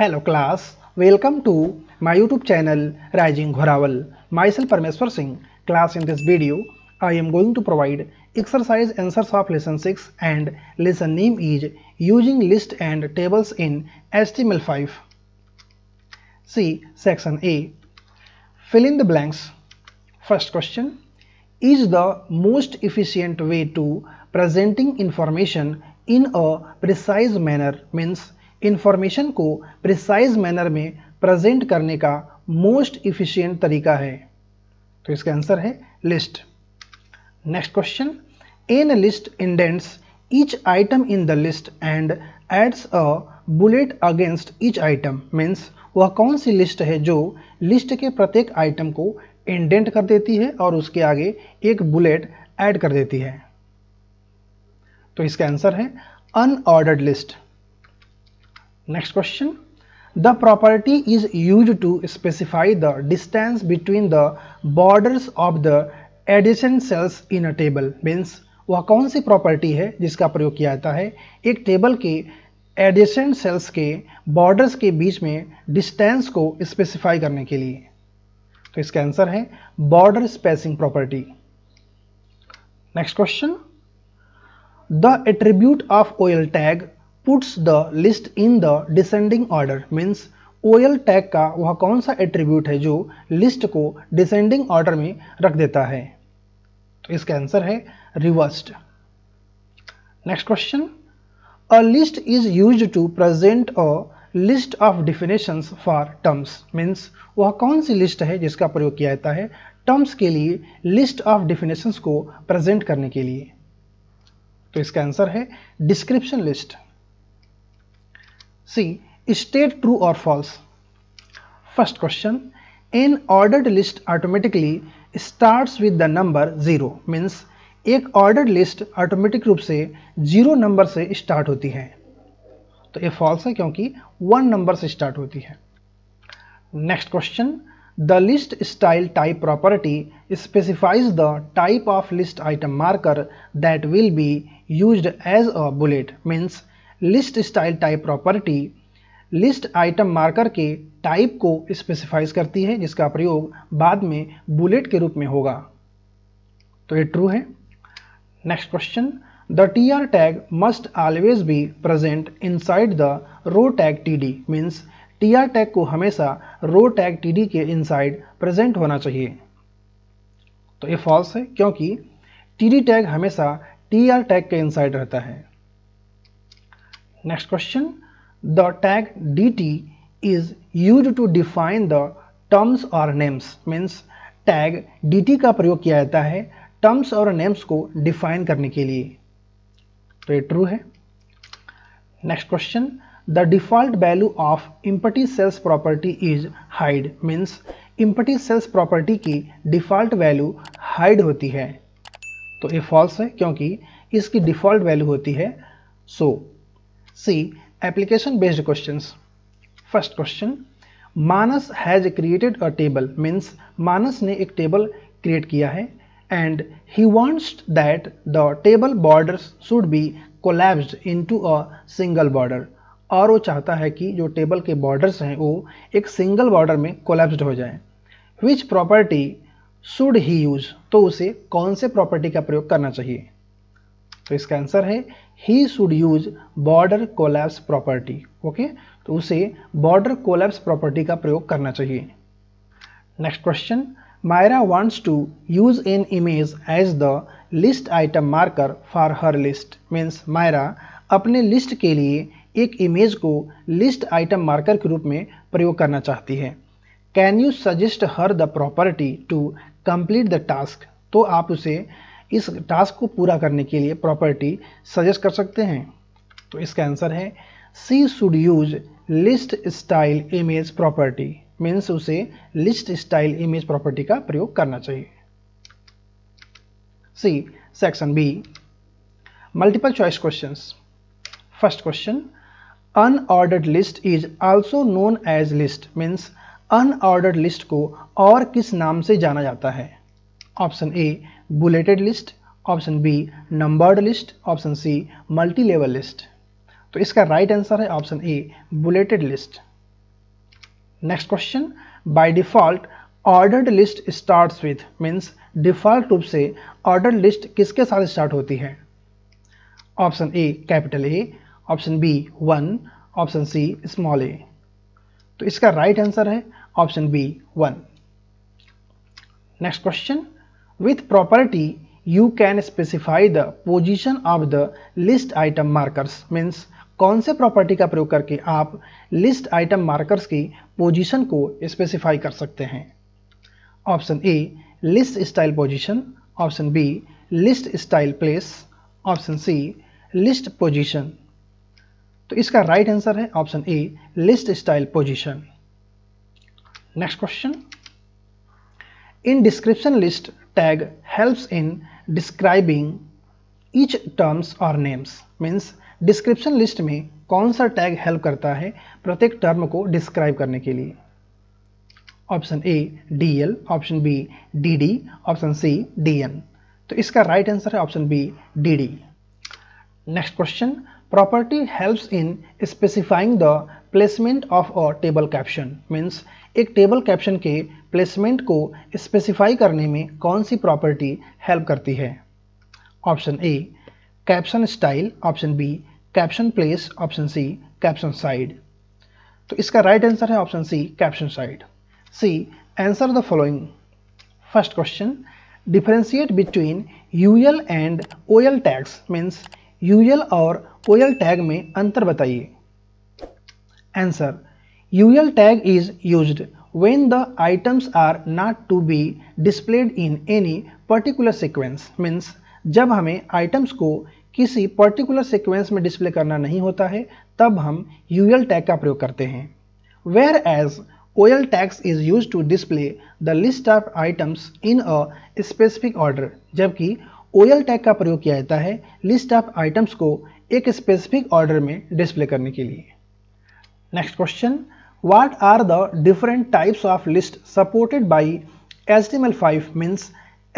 Hello class, welcome to my YouTube channel Rajing Ghorawal. Myself Parmeshwar Singh. Class in this video, I am going to provide exercise answers of lesson 6 and lesson name is using list and tables in HTML5. See section A. Fill in the blanks. First question is the most efficient way to presenting information in a precise manner means information को precise manner में present करने का most efficient तरीका है तो इसका answer है list next question an list indents each item in the list and adds a bullet against each item means वह कौन सी लिस्ट है जो लिस्ट के प्रत्येक आइटम को इंडेंट कर देती है और उसके आगे एक बुलेट ऐड कर देती है तो इसका आंसर है unordered list Next question. The property is used to specify the distance between the borders of the adjacent cells in a table. Means वह कौन सी प्रॉपर्टी है जिसका प्रयोग किया जाता है एक टेबल के एडिशन सेल्स के बॉर्डर्स के बीच में डिस्टेंस को स्पेसिफाई करने के लिए तो इसका आंसर है border spacing property next question the attribute of OL tag the list in the descending order means means OL tag का वह कौन सा एट्रीब्यूट है जो लिस्ट को डिसेंडिंग ऑर्डर में रख देता है तो इसका आंसर है reversed next question a list is use to present a list of definitions for terms means वह कौन सी लिस्ट है जिसका प्रयोग किया जाता है टर्म्स के लिए लिस्ट ऑफ डिफिनेशंस को प्रेजेंट करने के लिए तो इसका आंसर है description list See, state true or false. First question, an ordered list automatically starts with the number 0 means एक ऑर्डर लिस्ट ऑटोमेटिक रूप से जीरो नंबर से स्टार्ट होती है तो ये फॉल्स है क्योंकि वन नंबर से स्टार्ट होती है next question the list style type property specifies the type of list item marker that will be use as a bullet means list style type property list item marker के type को specifies करती है जिसका प्रयोग बाद में bullet के रूप में होगा तो ये ट्रू है next question the T R must always be present inside the row tag T D means T R tag को हमेशा रो टैग टी डी के इनसाइड प्रेजेंट होना चाहिए तो ये फॉल्स है क्योंकि टी डी टैग हमेशा टी आर टैग के साइड रहता है Next question. The tag DT is used to define the terms or names means tag DT का प्रयोग किया जाता है टर्म्स और नेम्स को डिफाइन करने के लिए तो ये ट्रू है next question the default value of empty cells property is hide means empty cells property की डिफॉल्ट वैल्यू हाइड होती है तो ये फॉल्स है क्योंकि इसकी डिफॉल्ट वैल्यू होती है सो so, See application based questions. First question Manas has created a table means Manas ne ek table create kiya hai and he wants that the table borders should be collapsed into a single border और वो चाहता है कि जो table के borders हैं वो एक सिंगल बॉर्डर में कोलेप्स्ड हो जाए which property should he use तो उसे कौन से प्रॉपर्टी का प्रयोग करना चाहिए तो इसका आंसर है he should use border collapse property okay तो उसे बॉर्डर कोलैप्स प्रॉपर्टी का प्रयोग करना चाहिए next question Myra wants to use an image as the list item marker for her list means Myra अपने लिस्ट के लिए एक इमेज को लिस्ट आइटम मार्कर के रूप में प्रयोग करना चाहती है can you suggest her the property to complete the task तो आप उसे इस टास्क को पूरा करने के लिए प्रॉपर्टी सजेस्ट कर सकते हैं तो इसका आंसर है she should use list style image property means उसे लिस्ट स्टाइल इमेज प्रॉपर्टी का प्रयोग करना चाहिए C section B multiple choice question first question unordered list is also known as list means unordered list को और किस नाम से जाना जाता है option A bulleted list option B numbered list option C multi level list तो इसका राइट आंसर है option A bulleted list next question by default ordered list starts with means default रूप से ऑर्डर्ड लिस्ट किसके साथ start होती है option A capital A option B one option C small A तो इसका राइट right आंसर है option B one next question With property, you can specify the position of the list item markers means कौन से property का प्रयोग करके आप list item markers की पोजीशन को स्पेसिफाई कर सकते हैं option A list style position option B list style place option C list position तो इसका राइट right आंसर है option A list style position next question in description list tag helps in describing each terms or names means description list में कौन सा tag help करता है प्रत्येक term को describe करने के लिए option A D L option B D D option C D N तो इसका राइट right आंसर है option B D D next question property helps in specifying the placement of a table caption means एक table caption के placement को specify करने में कौन सी प्रॉपर्टी हेल्प करती है option A caption style option B caption place option C caption side तो इसका राइट right आंसर है option C caption side C answer the following first question differentiate between UL and OL tags means UL और OL tag में अंतर बताइए answer UL tag is use when the items are not to be displayed in any particular sequence means जब हमें items को किसी particular sequence में display करना नहीं होता है तब हम यूएल टैग का प्रयोग करते हैं where as OL tags is use to display the list of items in a specific order जबकि ओयल टैग का प्रयोग किया जाता है लिस्ट ऑफ आइटम्स को एक स्पेसिफिक ऑर्डर में डिस्प्ले करने के लिए next question what are the different types of list supported by H D M five means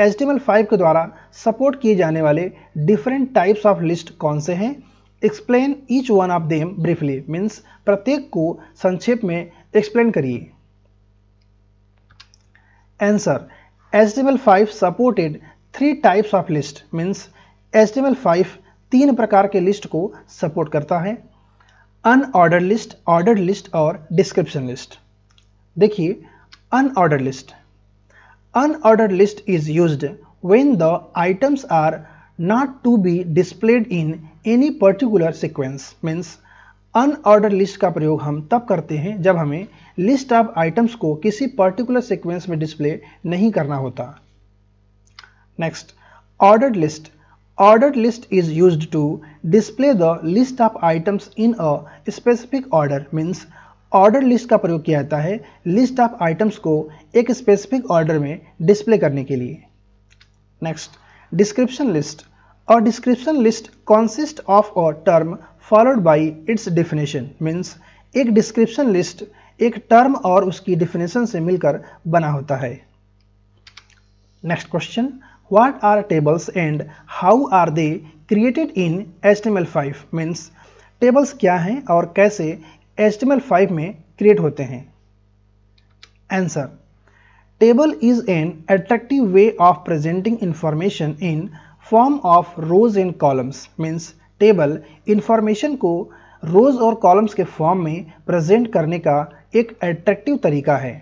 H D M five के द्वारा सपोर्ट किए जाने वाले डिफरेंट टाइप्स ऑफ लिस्ट कौन से हैं explain each one of them briefly means प्रत्येक को संक्षेप में एक्सप्लेन करिए answer H D M five supported three types of list means H T तीन प्रकार के लिस्ट को सपोर्ट करता है अनऑर्डर लिस्ट ऑर्डर लिस्ट और डिस्क्रिप्शन लिस्ट देखिए unorder list unorder list is use when the items are not to be displayed in any particular sequence means unorder list का प्रयोग हम तब करते हैं जब हमें लिस्ट ऑफ आइटम्स को किसी पर्टिकुलर सिक्वेंस में डिस्प्ले नहीं करना होता Next, ordered list. Ordered list is used to display the list of items in a specific order means order list का प्रयोग किया जाता है लिस्ट ऑफ आइटम्स को एक स्पेसिफिक ऑर्डर में डिस्प्ले करने के लिए नेक्स्ट डिस्क्रिप्शन लिस्ट और description list consist of a term followed by its definition means एक डिस्क्रिप्शन लिस्ट एक टर्म और उसकी डिफिनेशन से मिलकर बना होता है next question what are tables and how are they created in HTML5 means tables क्या हैं और कैसे HTML5 में create होते हैं Answer Table is an attractive way of presenting information in form of rows and columns means table information को रोज और columns के फॉर्म में प्रेजेंट करने का एक एट्रैक्टिव तरीका है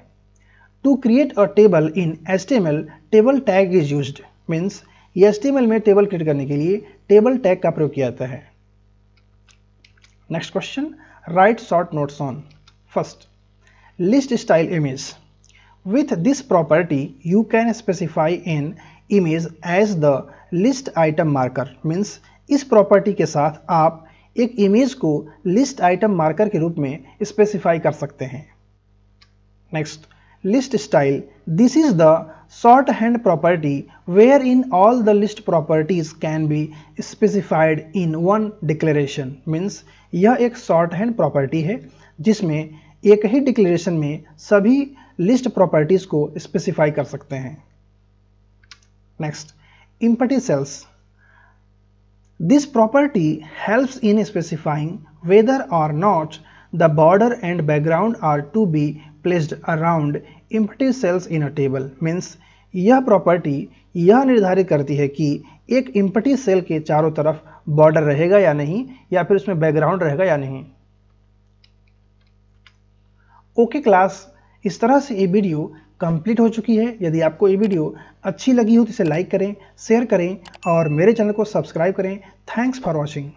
to create a table in H T M L table tag is use means एस में टेबल क्रिएट करने के लिए टेबल टैग का प्रयोग किया जाता है next question write short notes on first list style image with this property you can specify in image as the list item marker means इस प्रॉपर्टी के साथ आप एक इमेज को लिस्ट आइटम मार्कर के रूप में स्पेसिफाई कर सकते हैं next list style this is the shorthand property wherein all the list properties can be specified in one declaration means यह एक शॉर्ट हैंड प्रॉपर्टी है जिसमें एक ही डिक्लेरेशन में सभी लिस्ट प्रॉपर्टीज को स्पेसिफाई कर सकते हैं next empty cells this property helps in specifying whether or not the border and background are to be placed around empty cells in a table means यह प्रॉपर्टी यह निर्धारित करती है कि एक इम्पटी सेल के चारों तरफ बॉर्डर रहेगा या नहीं या फिर उसमें बैकग्राउंड रहेगा या नहीं ओके okay क्लास इस तरह से ये वीडियो कंप्लीट हो चुकी है यदि आपको ये वीडियो अच्छी लगी हो तो इसे लाइक करें शेयर करें और मेरे चैनल को सब्सक्राइब करें थैंक्स फॉर वॉचिंग